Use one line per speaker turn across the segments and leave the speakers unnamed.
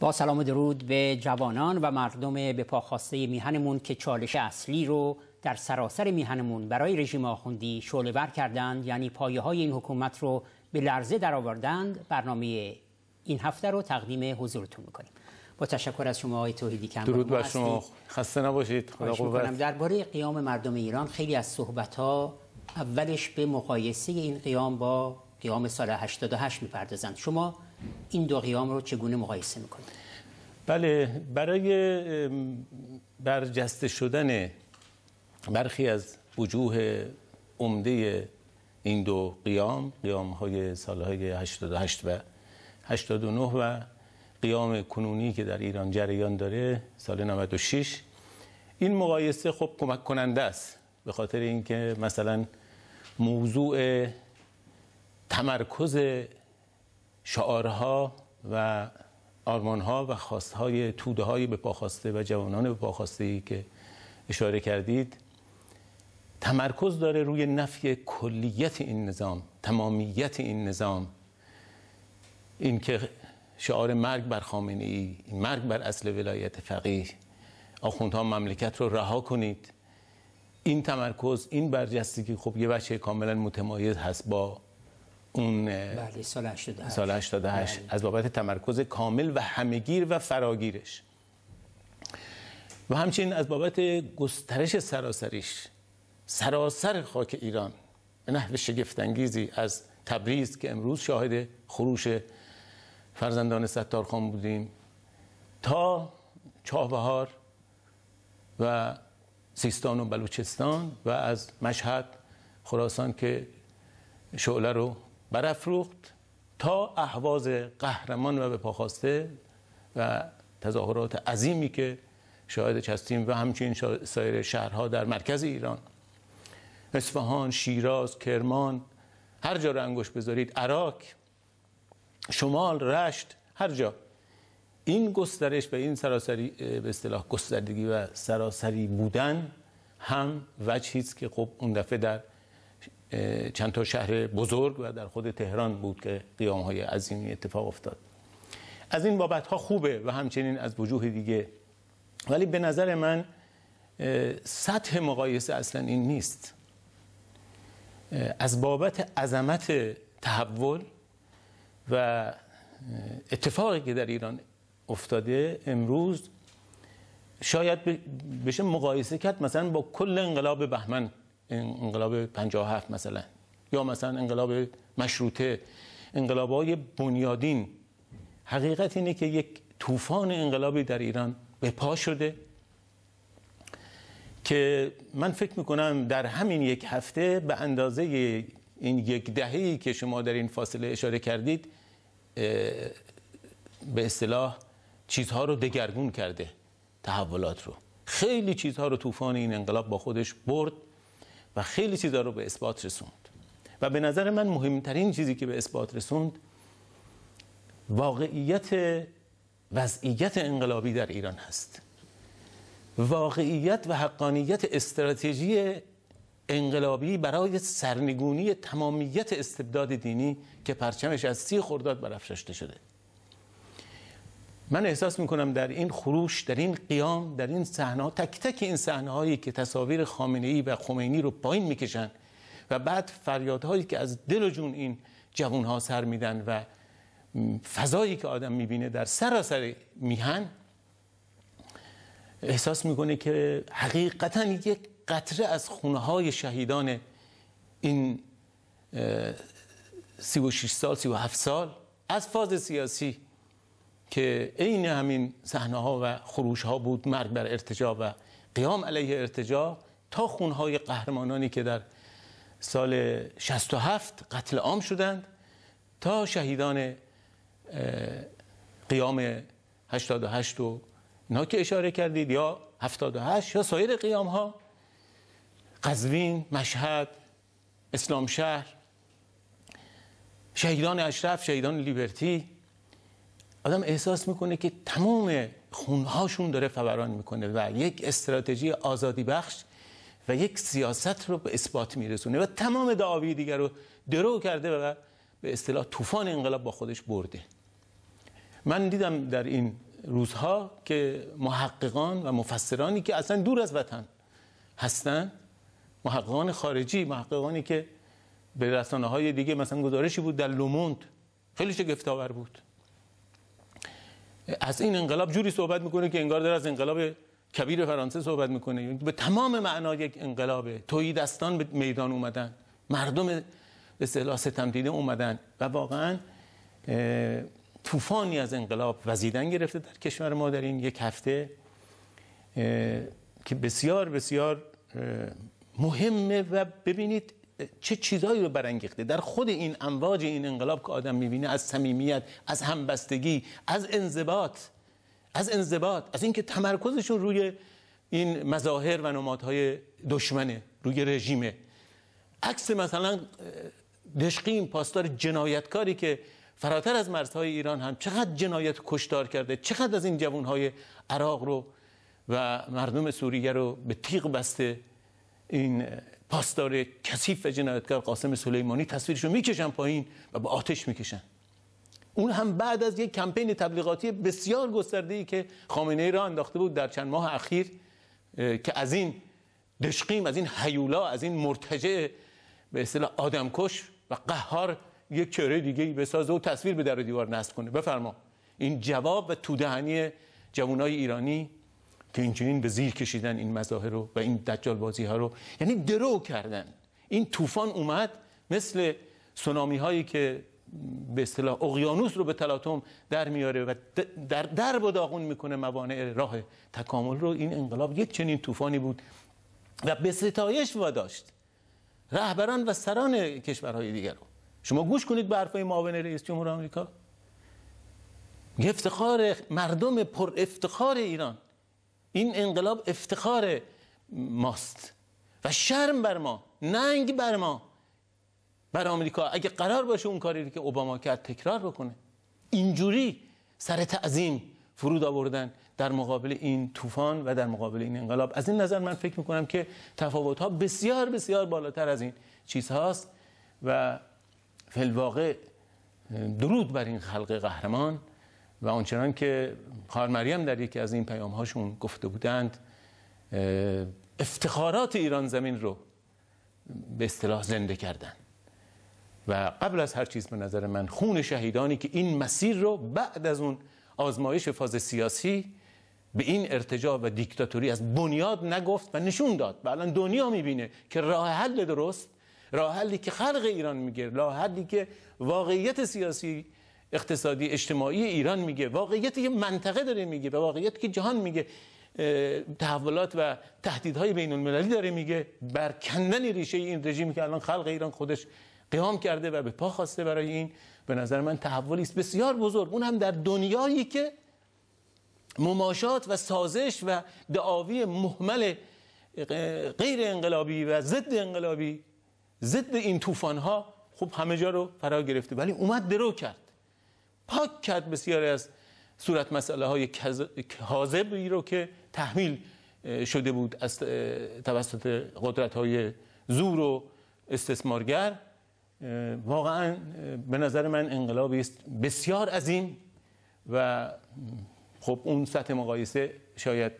با سلام و درود به جوانان و مردم به پاخواسته میهنمون که چالش اصلی رو در سراسر میهنمون برای رژیم آخوندی شعله بر کردند یعنی پایه های این حکومت رو به لرزه درآوردند برنامه این هفته رو تقدیم حضورتون میکنیم با تشکر از شما آقای توحیدی که درود بر شما
خسته نباشید خدا قوت
درباره قیام مردم ایران خیلی از صحبت ها اولش به مقایسه این قیام با قیام سال 88 میپردازند شما این دو قیام رو چگونه مقایسه میکنید بله برای
برجسته شدن برخی از وجوه عمده این دو قیام قیام های سالهای 88 و 89 و قیام کنونی که در ایران جریان داره سال 96 این مقایسه خب کمک کننده است به خاطر اینکه مثلا موضوع تمرکز شعارها و آرمانها و خواستهای توده های به و جوانان به ای که اشاره کردید تمرکز داره روی نفی کلیت این نظام تمامیت این نظام این که شعار مرگ بر خامنه ای مرگ بر اصل ولایت فقیه آخوندها مملکت رو رها کنید این تمرکز این برجستگی خب یه بچه کاملا متمایز هست با اون بله
سال 88
بله. از بابت تمرکز کامل و همگیر و فراگیرش و همچنین از بابت گسترش سراسریش سراسر خاک ایران به نحو شگفتانگیزی از تبریز که امروز شاهد خروش فرزندان ستارخان بودیم تا چاهبهار و سیستان و بلوچستان و از مشهد خراسان که شعله رو برافروخت تا احواز قهرمان و به پاخواسته و تظاهرات عظیمی که شاهد هستیم و همچنین سایر شهرها در مرکز ایران اصفهان، شیراز، کرمان هر جا رو انگوش بذارید عراق شمال رشت هر جا این گسترش به این سراسری به اصطلاح گستردگی و سراسری بودن هم وجهی است که خب اون دفعه در چند تا شهر بزرگ و در خود تهران بود که قیام های عظیمی اتفاق افتاد از این بابت ها خوبه و همچنین از وجوه دیگه ولی به نظر من سطح مقایسه اصلا این نیست از بابت عظمت تحول و اتفاقی که در ایران افتاده امروز شاید بشه مقایسه کرد مثلا با کل انقلاب بهمن انقلاب 57 مثلا یا مثلا انقلاب مشروطه انقلاب های بنیادین حقیقت اینه که یک طوفان انقلابی در ایران به پا شده که من فکر میکنم در همین یک هفته به اندازه این یک دههی که شما در این فاصله اشاره کردید به اصطلاح چیزها رو دگرگون کرده تحولات رو خیلی چیزها رو طوفان این انقلاب با خودش برد و خیلی چیزا رو به اثبات رسوند و به نظر من مهمترین چیزی که به اثبات رسوند واقعیت وضعیت انقلابی در ایران هست واقعیت و حقانیت استراتژی انقلابی برای سرنگونی تمامیت استبداد دینی که پرچمش از سی خرداد برافراشته شده من احساس میکنم در این خروش در این قیام در این صحنه تک تک این صحنه هایی که تصاویر خامنه ای و خمینی رو پایین میکشن و بعد فریادهایی که از دل و جون این جوون ها سر میدن و فضایی که آدم میبینه در سراسر میهن احساس میکنه که حقیقتا یک قطره از خونه های شهیدان این و سال هفت سال از فاز سیاسی که عین همین صحنه ها و خروش ها بود مرگ بر ارتجا و قیام علیه ارتجا تا خون های قهرمانانی که در سال 67 قتل عام شدند تا شهیدان قیام 88 و اینا که اشاره کردید یا 78 یا سایر قیام ها قزوین، مشهد، اسلام شهر شهیدان اشرف، شهیدان لیبرتی آدم احساس میکنه که تمام خونهاشون داره فوران میکنه و یک استراتژی آزادی بخش و یک سیاست رو به اثبات میرسونه و تمام دعاوی دیگر رو درو کرده و به اصطلاح طوفان انقلاب با خودش برده من دیدم در این روزها که محققان و مفسرانی که اصلا دور از وطن هستن محققان خارجی محققانی که به رسانه های دیگه مثلا گزارشی بود در لوموند خیلی شگفتآور بود از این انقلاب جوری صحبت میکنه که انگار داره از انقلاب کبیر فرانسه صحبت میکنه یعنی به تمام معنا یک انقلابه توی دستان به میدان اومدن مردم به سلا ستم دیده اومدن و واقعا طوفانی از انقلاب وزیدن گرفته در کشور ما در این یک هفته که بسیار بسیار مهمه و ببینید چه چیزایی رو برانگیخته در خود این امواج این انقلاب که آدم میبینه از صمیمیت از همبستگی از انضباط از انضباط از اینکه تمرکزشون روی این مظاهر و نمادهای دشمنه روی رژیمه عکس مثلا دشقیم پاسدار جنایتکاری که فراتر از مرزهای ایران هم چقدر جنایت کشتار کرده چقدر از این جوانهای عراق رو و مردم سوریه رو به تیغ بسته این پاسدار کثیف و جنایتکار قاسم سلیمانی تصویرش رو میکشن پایین و با آتش میکشن اون هم بعد از یک کمپین تبلیغاتی بسیار گسترده ای که خامنه ای را انداخته بود در چند ماه اخیر که از این دشقیم از این هیولا از این مرتجع به اصطلاح آدمکش و قهار یک چهره دیگه بسازه و تصویر به در دیوار نصب کنه بفرما این جواب و تودهنی جوانای ایرانی که اینچنین به زیر کشیدن این مظاهر رو و این دجال بازی ها رو یعنی درو کردن این طوفان اومد مثل سونامی هایی که به اصطلاح اقیانوس رو به تلاطم در میاره و در در داغون میکنه موانع راه تکامل رو این انقلاب یک چنین طوفانی بود و به ستایش وداشت رهبران و سران کشورهای دیگر رو شما گوش کنید به حرفای معاون رئیس جمهور آمریکا افتخار مردم پر افتخار ایران این انقلاب افتخار ماست و شرم بر ما ننگ بر ما بر آمریکا اگه قرار باشه اون کاری رو که اوباما کرد تکرار بکنه اینجوری سر تعظیم فرود آوردن در مقابل این طوفان و در مقابل این انقلاب از این نظر من فکر میکنم که تفاوت ها بسیار بسیار بالاتر از این چیزهاست هاست و فلواقع درود بر این خلق قهرمان و آنچنان که خواهر مریم در یکی از این پیام هاشون گفته بودند افتخارات ایران زمین رو به اصطلاح زنده کردن و قبل از هر چیز به نظر من خون شهیدانی که این مسیر رو بعد از اون آزمایش فاز سیاسی به این ارتجاع و دیکتاتوری از بنیاد نگفت و نشون داد و الان دنیا میبینه که راه حل درست راه حلی که خلق ایران میگه راه حلی که واقعیت سیاسی اقتصادی اجتماعی ایران میگه واقعیت یه منطقه داره میگه و واقعیت که جهان میگه تحولات و تهدیدهای بین المللی داره میگه برکندن ریشه این رژیمی که الان خلق ایران خودش قیام کرده و به پا خواسته برای این به نظر من تحولی است بسیار بزرگ اون هم در دنیایی که مماشات و سازش و دعاوی محمل غیر انقلابی و ضد انقلابی ضد این طوفان ها خب همه جا رو فرا گرفته ولی اومد درو کرد پاک کرد بسیاری از صورت مسئله های کاذبی رو که تحمیل شده بود از توسط قدرت های زور و استثمارگر واقعا به نظر من انقلابی است بسیار عظیم و خب اون سطح مقایسه شاید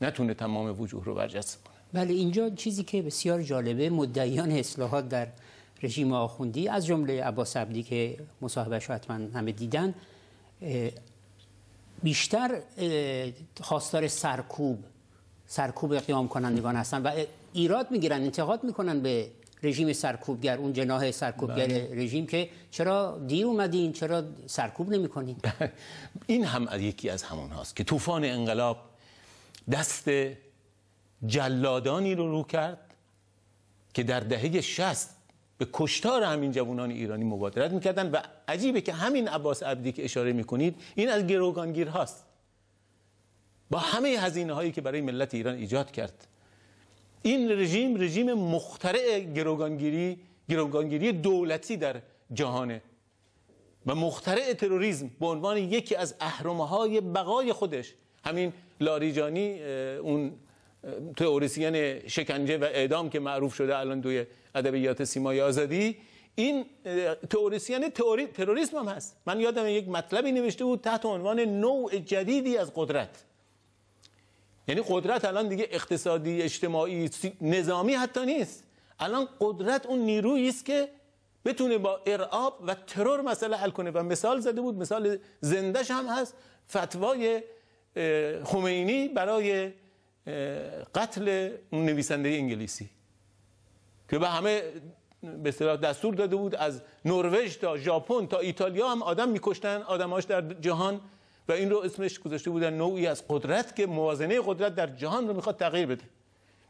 نتونه تمام
وجوه رو برجسته کنه بله اینجا چیزی که بسیار جالبه مدعیان اصلاحات در رژیم آخوندی از جمله عباس عبدی که مصاحبهش حتما همه دیدن بیشتر خواستار سرکوب سرکوب قیام کنندگان هستن و ایراد میگیرن انتقاد میکنن به رژیم سرکوبگر اون جناه سرکوبگر بله. رژیم که چرا دیر اومدین چرا سرکوب نمیکنین این
هم یکی از همون هاست که طوفان انقلاب دست جلادانی رو رو کرد که در دهه شست به کشتار همین جوانان ایرانی مبادرت میکردن و عجیبه که همین عباس عبدی که اشاره میکنید این از گروگانگیر هاست با همه هزینه هایی که برای ملت ایران ایجاد کرد این رژیم رژیم مخترع گروگانگیری گروگانگیری دولتی در جهانه و مخترع تروریسم به عنوان یکی از اهرمهای بقای خودش همین لاریجانی اون تئوریسین یعنی شکنجه و اعدام که معروف شده الان توی ادبیات سیمای آزادی این تئوریسین یعنی تئوری تروریسم هم هست من یادم یک مطلبی نوشته بود تحت عنوان نوع جدیدی از قدرت یعنی قدرت الان دیگه اقتصادی اجتماعی نظامی حتی نیست الان قدرت اون نیرویی است که بتونه با ارعاب و ترور مسئله حل کنه و مثال زده بود مثال زندش هم هست فتوای خمینی برای قتل اون نویسنده انگلیسی که به همه به اصطلاح دستور داده بود از نروژ تا ژاپن تا ایتالیا هم آدم میکشتن آدم‌هاش در جهان و این رو اسمش گذاشته بودن نوعی از قدرت که موازنه قدرت در جهان رو میخواد تغییر بده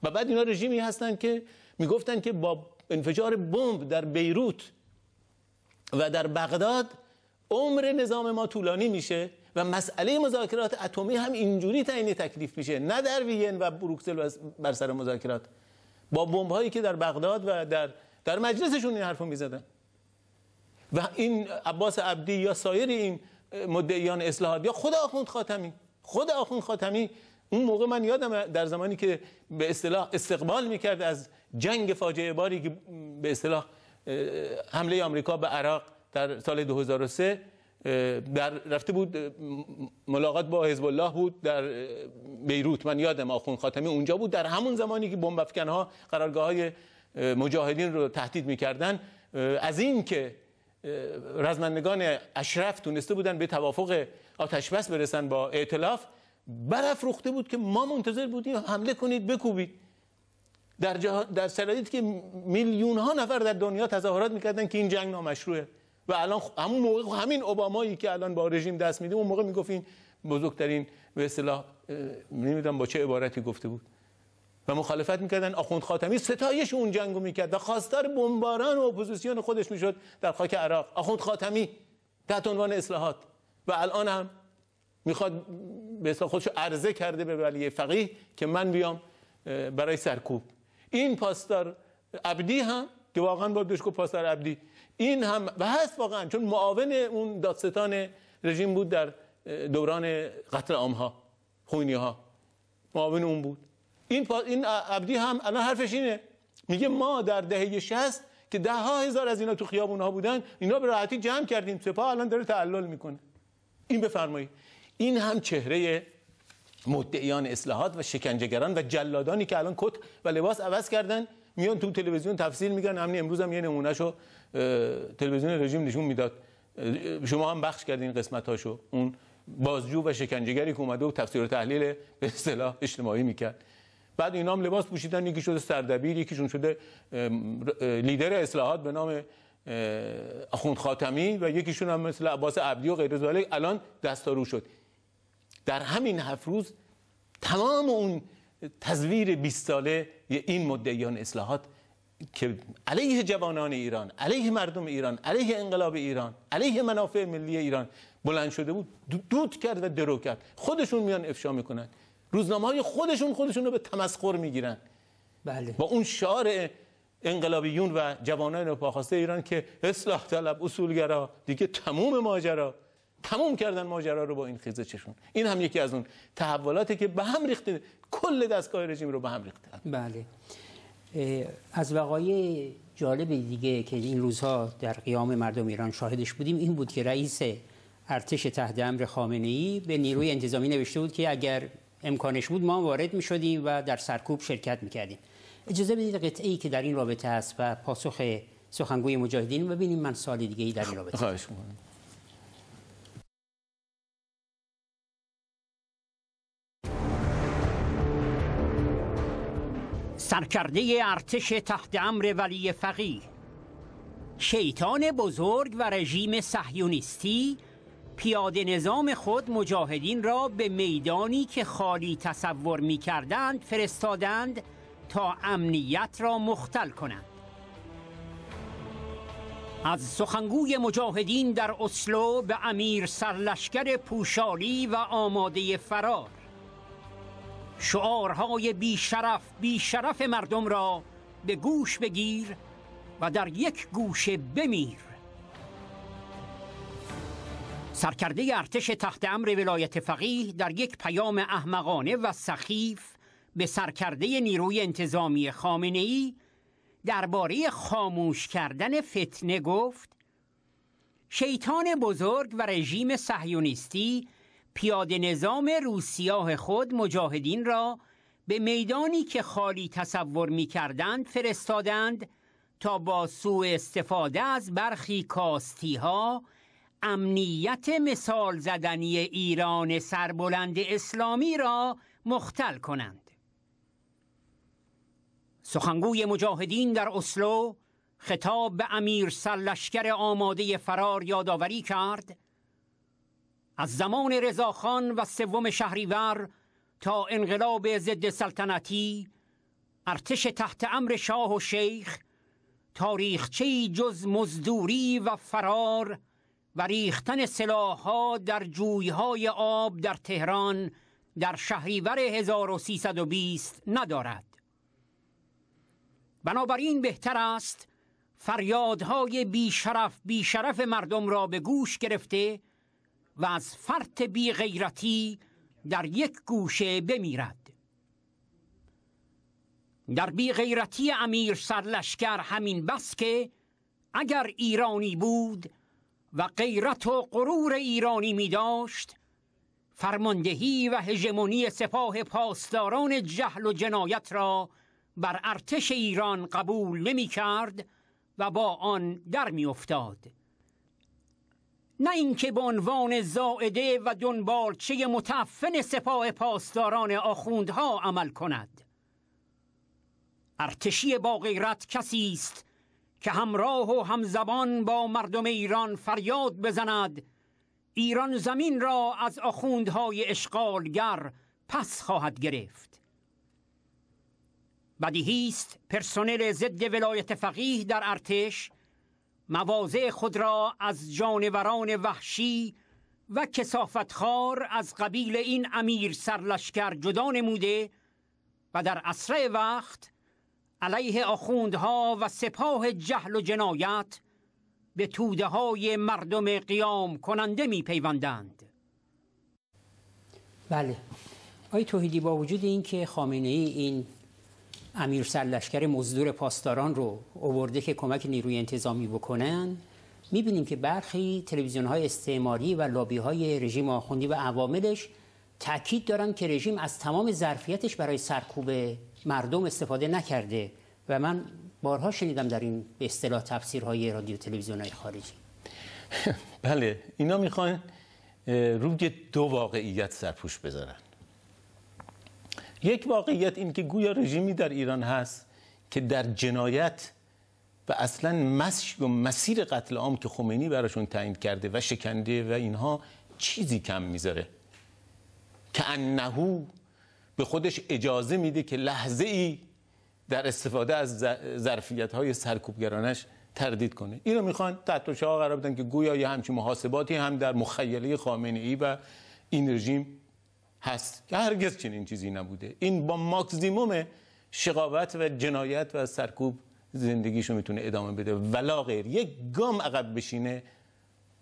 و بعد اینا رژیمی هستن که میگفتن که با انفجار بمب در بیروت و در بغداد عمر نظام ما طولانی میشه و مسئله مذاکرات اتمی هم اینجوری تعیین تکلیف میشه نه در وین و بروکسل بر سر مذاکرات با بمب هایی که در بغداد و در در مجلسشون این حرفو میزدن و این عباس عبدی یا سایر این مدعیان اصلاحات یا خود آخوند خاتمی خود آخوند خاتمی اون موقع من یادم در زمانی که به اصطلاح استقبال میکرد از جنگ فاجعه باری که به اصطلاح حمله آمریکا به عراق در سال 2003 در رفته بود ملاقات با حزب الله بود در بیروت من یادم آخون خاتمی اونجا بود در همون زمانی که بمب ها قرارگاه های مجاهدین رو تهدید میکردن از این که رزمندگان اشرف تونسته بودن به توافق آتش بس برسن با ائتلاف برافروخته بود که ما منتظر بودیم حمله کنید بکوبید در, در شرایطی که میلیون ها نفر در دنیا تظاهرات میکردن که این جنگ نامشروعه و الان همون موقع همین اوبامایی که الان با رژیم دست میده اون موقع میگفت این بزرگترین به اصطلاح نمیدونم با چه عبارتی گفته بود و مخالفت میکردن آخوند خاتمی ستایش اون جنگو میکرد و خواستار بمباران و اپوزیسیون خودش میشد در خاک عراق آخوند خاتمی تحت عنوان اصلاحات و الان هم میخواد به اصطلاح خودشو عرضه کرده به ولی فقیه که من بیام برای سرکوب این پاسدار عبدی هم که واقعا با دوشکو پاسدار عبدی این هم و هست واقعا چون معاون اون دادستان رژیم بود در دوران قتل ها خوینی ها معاون اون بود این این عبدی هم الان حرفش اینه میگه ما در دهه 60 که ده ها هزار از اینا تو خیابون ها بودن اینا به راحتی جمع کردیم سپاه الان داره تعلل میکنه این بفرمایید این هم چهره مدعیان اصلاحات و شکنجهگران و جلادانی که الان کت و لباس عوض کردن میان تو تلویزیون تفصیل میگن همین امروز هم یه رو تلویزیون رژیم نشون میداد شما هم بخش کردین قسمت هاشو اون بازجو و شکنجهگری که اومده و تفسیر و تحلیل به اصطلاح اجتماعی میکرد بعد اینا هم لباس پوشیدن یکی شده سردبیر یکیشون شده لیدر اصلاحات به نام اخوند خاتمی و یکیشون هم مثل عباس عبدی و غیر الان دستارو شد در همین هفت روز تمام اون تزویر 20 ساله این مدعیان اصلاحات که علیه جوانان ایران علیه مردم ایران علیه انقلاب ایران علیه منافع ملی ایران بلند شده بود دود کرد و درو کرد خودشون میان افشا میکنن روزنامه های خودشون خودشون رو به تمسخر میگیرن بله با اون شعار انقلابیون و جوانان پاخواسته ایران که اصلاح طلب اصولگرا دیگه تموم ماجرا تموم کردن ماجرا رو با این خیزه چشون این هم یکی از اون تحولاتی که به هم ریخته کل دستگاه رژیم رو به هم ریخته
بله از وقایع جالب دیگه که این روزها در قیام مردم ایران شاهدش بودیم این بود که رئیس ارتش تحت امر خامنه ای به نیروی انتظامی نوشته بود که اگر امکانش بود ما وارد می شدیم و در سرکوب شرکت می کردیم اجازه بدید قطعه ای که در این رابطه است و پاسخ سخنگوی مجاهدین ببینیم من سال دیگه ای در این رابطه خواهش سرکرده ارتش تحت امر ولی فقیه شیطان بزرگ و رژیم صهیونیستی پیاده نظام خود مجاهدین را به میدانی که خالی تصور می کردند فرستادند تا امنیت را مختل کنند از سخنگوی مجاهدین در اسلو به امیر سرلشکر پوشالی و آماده فرار شعارهای بیشرف بیشرف مردم را به گوش بگیر و در یک گوشه بمیر سرکرده ارتش تحت امر ولایت فقیه در یک پیام احمقانه و سخیف به سرکرده نیروی انتظامی خامنه ای درباره خاموش کردن فتنه گفت شیطان بزرگ و رژیم صهیونیستی پیاده نظام روسیاه خود مجاهدین را به میدانی که خالی تصور می کردند فرستادند تا با سوء استفاده از برخی کاستی ها امنیت مثال زدنی ایران سربلند اسلامی را مختل کنند سخنگوی مجاهدین در اسلو خطاب به امیر سلشکر آماده فرار یادآوری کرد از زمان رضاخان و سوم شهریور تا انقلاب ضد سلطنتی ارتش تحت امر شاه و شیخ تاریخچه جز مزدوری و فرار و ریختن سلاحها در جویهای آب در تهران در شهریور 1320 ندارد بنابراین بهتر است فریادهای بیشرف بیشرف مردم را به گوش گرفته و از فرط بی غیرتی در یک گوشه بمیرد در بی غیرتی امیر سرلشکر همین بس که اگر ایرانی بود و غیرت و غرور ایرانی می داشت فرماندهی و هژمونی سپاه پاسداران جهل و جنایت را بر ارتش ایران قبول نمی کرد و با آن در می افتاد. نه اینکه به عنوان زائده و دنبالچه متعفن سپاه پاسداران آخوندها عمل کند ارتشی با غیرت کسی است که همراه و همزبان با مردم ایران فریاد بزند ایران زمین را از آخوندهای اشغالگر پس خواهد گرفت بدیهی است پرسنل ضد ولایت فقیه در ارتش مواضع خود را از جانوران وحشی و کسافتخار از قبیل این امیر سرلشکر جدا نموده و در اسرع وقت علیه آخوندها و سپاه جهل و جنایت به توده های مردم قیام کننده می پیوندند بله آی توحیدی با وجود اینکه خامنه ای این امیر سرلشکر مزدور پاسداران رو اوورده که کمک نیروی انتظامی بکنن میبینیم که برخی تلویزیون های استعماری و لابی های رژیم آخوندی و عواملش تاکید دارن که رژیم از تمام ظرفیتش برای سرکوب مردم استفاده نکرده و من بارها شنیدم در این به اصطلاح تفسیرهای رادیو تلویزیون های خارجی بله اینا میخوان روی
دو واقعیت سرپوش بذارن یک واقعیت این که گویا رژیمی در ایران هست که در جنایت و اصلا مسیر قتل عام که خمینی براشون تعیین کرده و شکنده و اینها چیزی کم میذاره که انهو به خودش اجازه میده که لحظه ای در استفاده از ظرفیت های سرکوبگرانش تردید کنه اینو میخوان تحت قرار بدن که گویا یه همچین محاسباتی هم در مخیله خامنه ای و این رژیم هست که هرگز چنین چیزی نبوده این با ماکسیموم شقاوت و جنایت و سرکوب زندگیشو میتونه ادامه بده ولا غیر یک گام عقب بشینه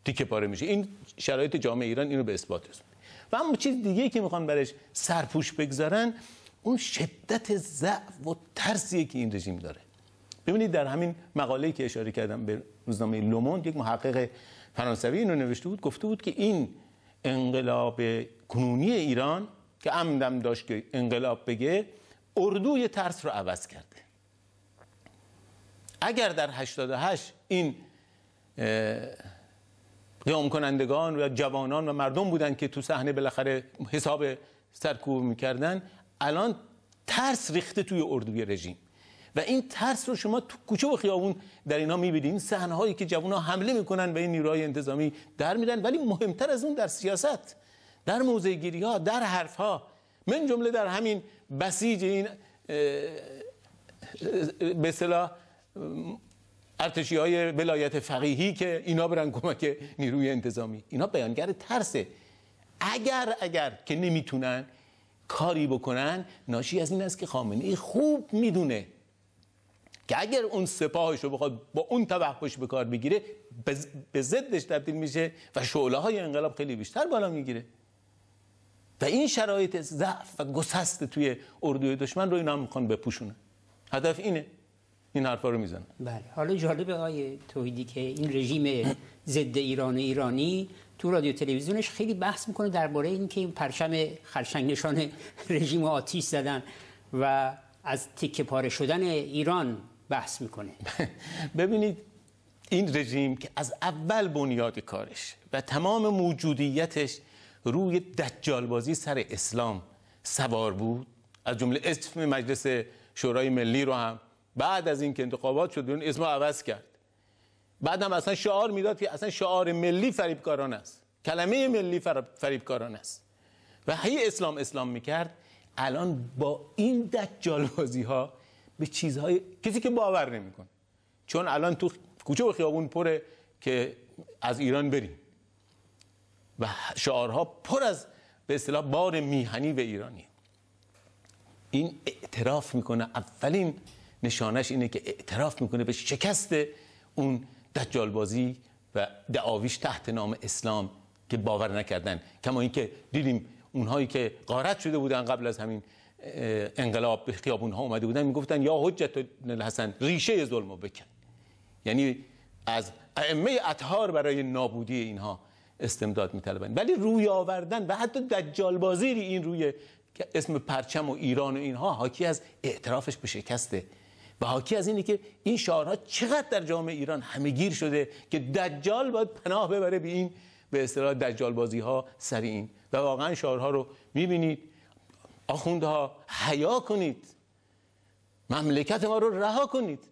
تیکه پاره میشه این شرایط جامعه ایران اینو به اثبات رسونده و اما چیز دیگه که میخوان برش سرپوش بگذارن اون شدت ضعف و ترسیه که این رژیم داره ببینید در همین مقاله که اشاره کردم به روزنامه لوموند یک محقق فرانسوی اینو نوشته بود گفته بود که این انقلاب کنونی ایران که عمدم داشت که انقلاب بگه اردوی ترس رو عوض کرده اگر در 88 این قیام کنندگان و جوانان و مردم بودند که تو صحنه بالاخره حساب سرکوب میکردن الان ترس ریخته توی اردوی رژیم و این ترس رو شما تو کوچه و خیابون در اینا میبینید این صحنه هایی که جوان ها حمله میکنن به این نیروهای انتظامی در میدن ولی مهمتر از اون در سیاست در گیری ها در حرف ها من جمله در همین بسیج این به صلاح... ارتشی های ولایت فقیهی که اینا برن کمک نیروی انتظامی اینا بیانگر ترسه اگر اگر که نمیتونن کاری بکنن ناشی از این است که خامنه ای خوب میدونه که اگر اون سپاهش رو بخواد با اون توحش به کار بگیره به ضدش تبدیل میشه و شعله های انقلاب خیلی بیشتر بالا میگیره و این شرایط ضعف و گسست توی اردوی دشمن رو اینا هم میخوان هدف اینه این حرفا رو میزنه.
بله حالا جالب آقای توحیدی که این رژیم ضد ایران و ایرانی تو رادیو تلویزیونش خیلی بحث میکنه درباره اینکه این پرچم خرشنگ نشان رژیم آتیش زدن و از تکه پاره شدن ایران بحث میکنه ببینید
این رژیم که از اول بنیاد کارش و تمام موجودیتش روی دجالبازی سر اسلام سوار بود از جمله اسم مجلس شورای ملی رو هم بعد از اینکه انتخابات شد اون اسم عوض کرد بعدم اصلا شعار میداد که اصلا شعار ملی فریبکاران است کلمه ملی فریبکاران است و هی اسلام اسلام میکرد الان با این دجالبازی ها به چیزهای کسی که باور نمیکنه چون الان تو کوچه و خیابون پره که از ایران بریم و شعارها پر از به اصطلاح بار میهنی و ایرانی این اعتراف میکنه اولین نشانش اینه که اعتراف میکنه به شکست اون دجالبازی و دعاویش تحت نام اسلام که باور نکردن کما اینکه دیدیم اونهایی که غارت شده بودن قبل از همین انقلاب به خیابون ها اومده بودن میگفتن یا حجت الحسن ریشه ظلمو بکن یعنی از ائمه اطهار برای نابودی اینها استمداد میطلبند ولی روی آوردن و حتی دجال بازی این روی اسم پرچم و ایران و اینها حاکی از اعترافش به شکسته و حاکی از اینه که این شعارها چقدر در جامعه ایران گیر شده که دجال باید پناه ببره به این به اصطلاح دجال بازی ها سر این و واقعا شعارها رو میبینید آخوندها حیا کنید مملکت ما رو رها کنید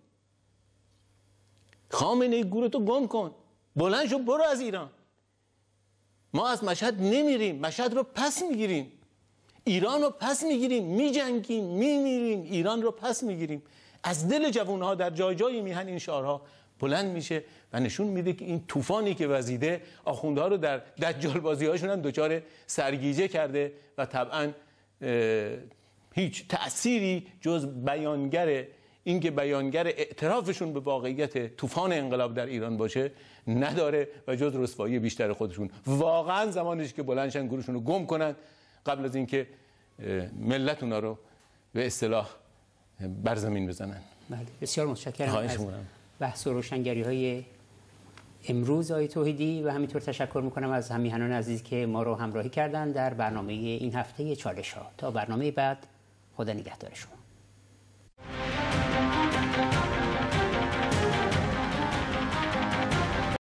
خامنه گورتو گم کن بلند شو برو از ایران ما از مشهد نمیریم مشهد رو پس میگیریم ایران رو پس میگیریم میجنگیم میمیریم ایران رو پس میگیریم از دل جوانها در جای جای میهن این شعارها بلند میشه و نشون میده که این طوفانی که وزیده آخوندها رو در دجال بازی هاشون هم دچار سرگیجه کرده و طبعا هیچ تأثیری جز بیانگر اینکه بیانگر اعترافشون به واقعیت طوفان انقلاب در ایران باشه نداره و جز رسوایی بیشتر خودشون واقعا زمانش که بلندشن گروهشون رو گم کنن قبل از اینکه ملت اونا رو به اصطلاح بر زمین بزنن
بله بسیار متشکرم از بحث و روشنگری های امروز آی توحیدی و همینطور تشکر میکنم از همیهنان عزیز که ما رو همراهی کردن در برنامه این هفته چالش ها تا برنامه بعد خدا نگهدارشون